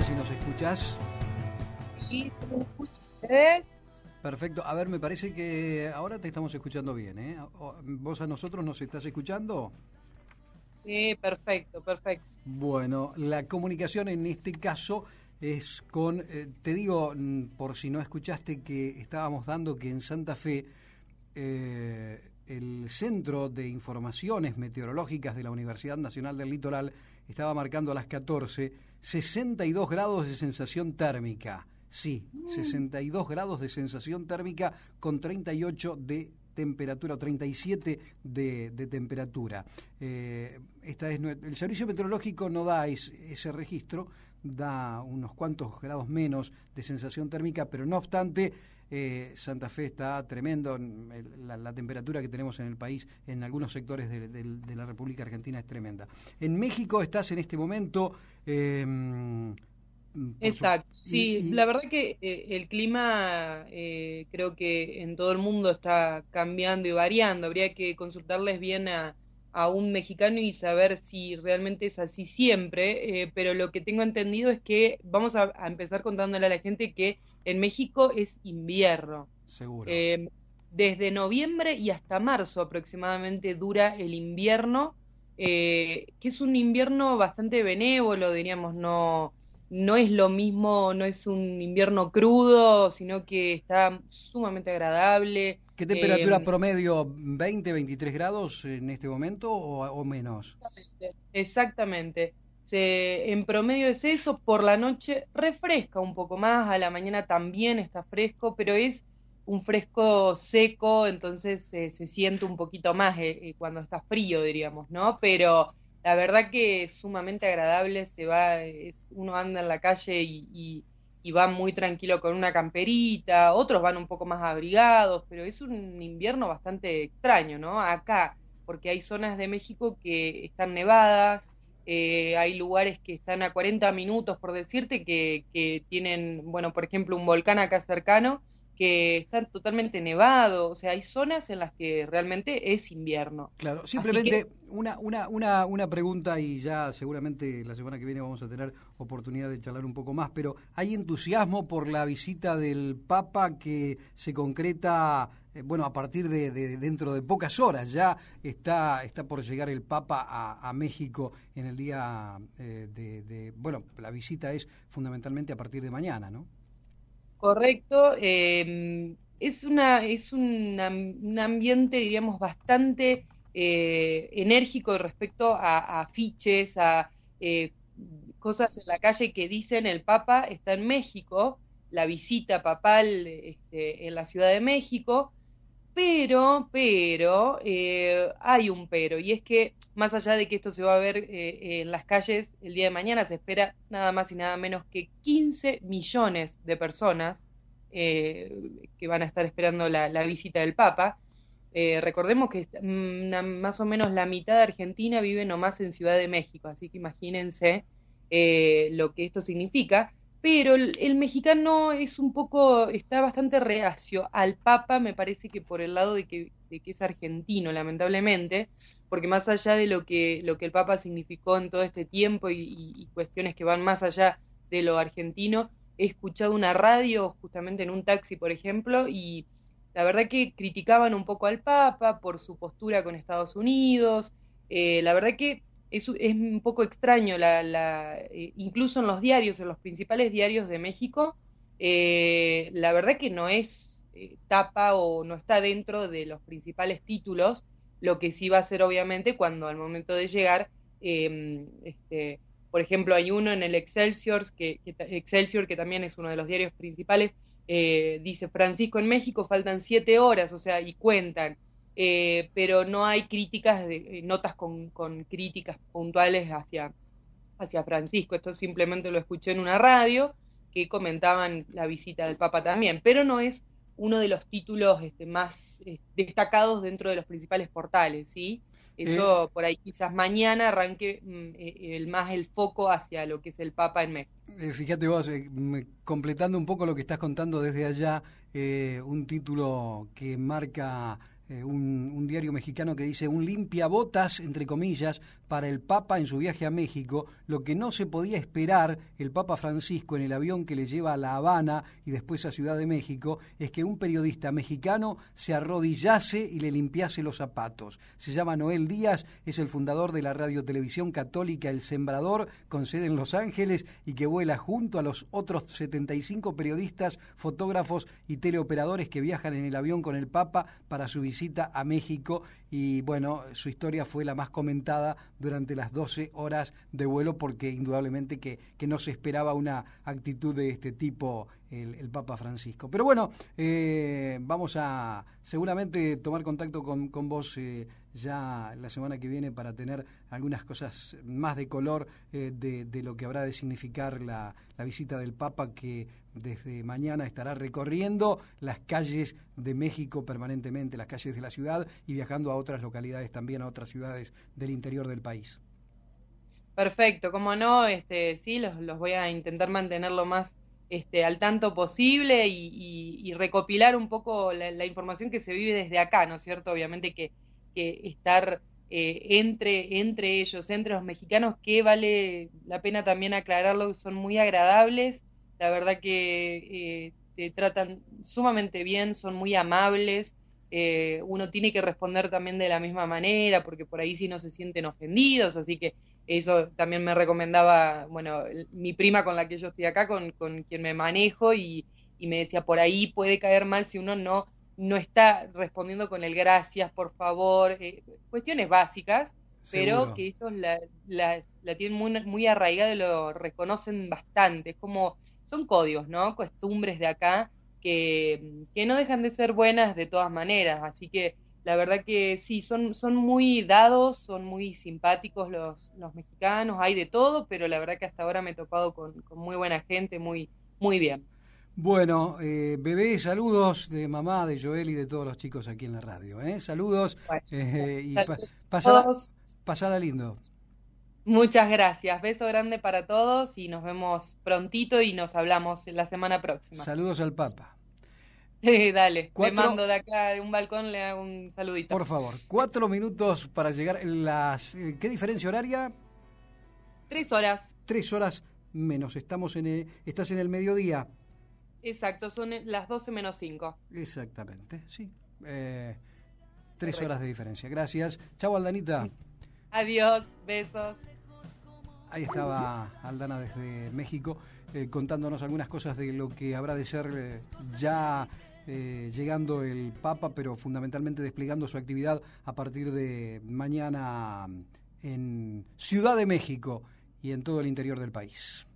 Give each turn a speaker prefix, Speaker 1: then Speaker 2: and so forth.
Speaker 1: si nos escuchás.
Speaker 2: Sí, escuché. ¿Eh?
Speaker 1: Perfecto. A ver, me parece que ahora te estamos escuchando bien. ¿eh? ¿Vos a nosotros nos estás escuchando? Sí, perfecto, perfecto. Bueno, la comunicación en este caso es con, eh, te digo, mm, por si no escuchaste que estábamos dando que en Santa Fe eh, el Centro de Informaciones Meteorológicas de la Universidad Nacional del Litoral estaba marcando a las 14 62 grados de sensación térmica. Sí, 62 mm. grados de sensación térmica con 38 de temperatura, 37 de, de temperatura. Eh, esta es, el Servicio Meteorológico no da ese registro, da unos cuantos grados menos de sensación térmica, pero no obstante, eh, Santa Fe está tremendo, la, temperatura que tenemos en el país, en algunos sectores de, la República Argentina es tremenda. En México estás en este momento... Em, Exacto, sí, la verdad
Speaker 2: que eh, el clima eh, creo que en todo el mundo está cambiando y variando, habría que consultarles bien a a un mexicano y saber si realmente es así siempre, eh, pero lo que tengo entendido es que vamos a, empezar contándole a la gente que en México es invierno. Seguro. Eh, desde noviembre y hasta marzo aproximadamente dura el invierno, eh, que es un invierno bastante benévolo, diríamos, no, no es lo mismo, no es un invierno crudo, sino que está sumamente agradable, ¿Qué eh, temperatura
Speaker 1: promedio? ¿20, 23 grados en este momento o, menos?
Speaker 2: Exactamente. Se, en promedio es eso, por la noche refresca un poco más, a la mañana también está fresco, pero es un fresco seco, entonces eh, se siente un poquito más eh, cuando está frío, diríamos, ¿no? Pero la verdad que es sumamente agradable, se va, es, uno anda en la calle y y van muy tranquilo con una camperita, otros van un poco más abrigados, pero es un invierno bastante extraño, ¿no? Acá, porque hay zonas de México que están nevadas, eh, hay lugares que están a 40 minutos, por decirte, que, que tienen, bueno, por ejemplo, un volcán acá cercano que están totalmente nevados, o sea, hay zonas en las que realmente es invierno.
Speaker 1: Claro, simplemente una, una, una, una pregunta y ya seguramente la semana que viene vamos a tener oportunidad de charlar un poco más, pero ¿hay entusiasmo por la visita del Papa que se concreta, eh, bueno, a partir de, dentro de pocas horas? Ya está, está por llegar el Papa a, México en el día eh, de, bueno, la visita es fundamentalmente a partir de mañana, ¿no?
Speaker 2: Correcto. Em, es una, es un ambiente, diríamos, bastante eh, enérgico respecto a, afiches, fiches, a eh, cosas en la calle que dicen el Papa está en México, la visita papal este, en la Ciudad de México, pero, pero, eh, hay un pero, y es que más allá de que esto se va a ver eh, en las calles el día de mañana, se espera nada más y nada menos que 15 millones de personas eh, que van a estar esperando la, visita del Papa. recordemos que mm, más o menos la mitad de Argentina vive nomás en Ciudad de México, así que imagínense lo que esto significa pero el, mexicano es un poco, está bastante reacio al Papa, me parece que por el lado de que, es argentino, lamentablemente, porque más allá de lo que, lo que el Papa significó en todo este tiempo y, cuestiones que van más allá de lo argentino, he escuchado una radio justamente en un taxi, por ejemplo, y la verdad que criticaban un poco al Papa por su postura con Estados Unidos, eh, la verdad que es, un poco extraño, la, eh, incluso en los diarios, en los principales diarios de México, eh, la verdad que no es eh, tapa o no está dentro de los principales títulos, lo que sí va a ser obviamente cuando al momento de llegar, em, este, por ejemplo, hay uno en el Excelsior que, Excelsior, que también es uno de los diarios principales, dice Francisco en México faltan siete horas, o sea, y cuentan. Eh, pero no hay críticas, de, eh, notas con, críticas puntuales hacia, hacia Francisco. Esto simplemente lo escuché en una radio que comentaban la visita del Papa también, pero no es uno de los títulos este, más eh, destacados dentro de los principales portales, ¿sí? Eso por ahí quizás mañana arranque mm, el más el foco hacia lo que es el Papa en México.
Speaker 1: fíjate vos, completando un poco lo que estás contando desde allá, un título que marca eh, un, un, diario mexicano que dice un limpia botas, entre comillas, para el Papa en su viaje a México, lo que no se podía esperar el Papa Francisco en el avión que le lleva a La Habana y después a Ciudad de México, es que un periodista mexicano se arrodillase y le limpiase los zapatos. Se llama Noel Díaz, es el fundador de la radio televisión católica El Sembrador, con sede en Los Ángeles y que vuela junto a los otros 75 periodistas, fotógrafos y teleoperadores que viajan en el avión con el Papa para su visita a México y bueno, su historia fue la más comentada durante las 12 horas de vuelo porque indudablemente que, no se esperaba una actitud de este tipo el, Papa Francisco. Pero bueno, eh, vamos a seguramente tomar contacto con, vos. Eh, ya la semana que viene para tener algunas cosas más de color eh, de, lo que habrá de significar la, visita del Papa que desde mañana estará recorriendo las calles de México permanentemente, las calles de la ciudad y viajando a otras localidades también, a otras ciudades del interior del país.
Speaker 2: Perfecto, como no, este, sí, los, voy a intentar mantener lo más este, al tanto posible y, recopilar un poco la información que se vive desde acá, ¿no es cierto? Obviamente que que estar eh, entre, entre ellos, entre los mexicanos, que vale la pena también aclararlo, son muy agradables, la verdad que eh, te tratan sumamente bien, son muy amables. Eh, uno tiene que responder también de la misma manera, porque por ahí sí no se sienten ofendidos, así que eso también me recomendaba, bueno, mi prima con la que yo estoy acá, con, quien me manejo, y me decía, por ahí puede caer mal si uno no no está respondiendo con el gracias, por favor, eh, cuestiones básicas, pero que ellos la, tienen muy, arraigada y lo reconocen bastante. como, son códigos, ¿no? Costumbres de acá que, que no dejan de ser buenas de todas maneras. Así que la verdad que sí, son, son muy dados, son muy simpáticos los, los mexicanos, hay de todo, pero la verdad que hasta ahora me he topado con, con muy buena gente, muy, muy bien.
Speaker 1: Bueno, eh, bebé, saludos de mamá, de Joel y de todos los chicos aquí en la radio. ¿eh? Saludos eh, y pasada, lindo.
Speaker 2: Muchas gracias. Beso grande para todos y nos vemos prontito y nos hablamos la semana próxima.
Speaker 1: Saludos al Papa. Eh, dale, le mando
Speaker 2: de acá de un balcón, le hago un saludito. Por favor,
Speaker 1: cuatro minutos para llegar. Las, ¿Qué diferencia horaria? Tres horas. Tres horas menos. Estamos en estás en el mediodía.
Speaker 2: Exacto, son eh, las 12 menos 5.
Speaker 1: Exactamente, sí. Eh, tres horas de diferencia. Gracias. Chau, Aldanita.
Speaker 2: Adiós, besos.
Speaker 1: Ahí estaba Aldana desde México eh, contándonos algunas cosas de lo que habrá de ser ya llegando el Papa, pero fundamentalmente desplegando su actividad a partir de mañana mm, en Ciudad de México y en todo el interior del país.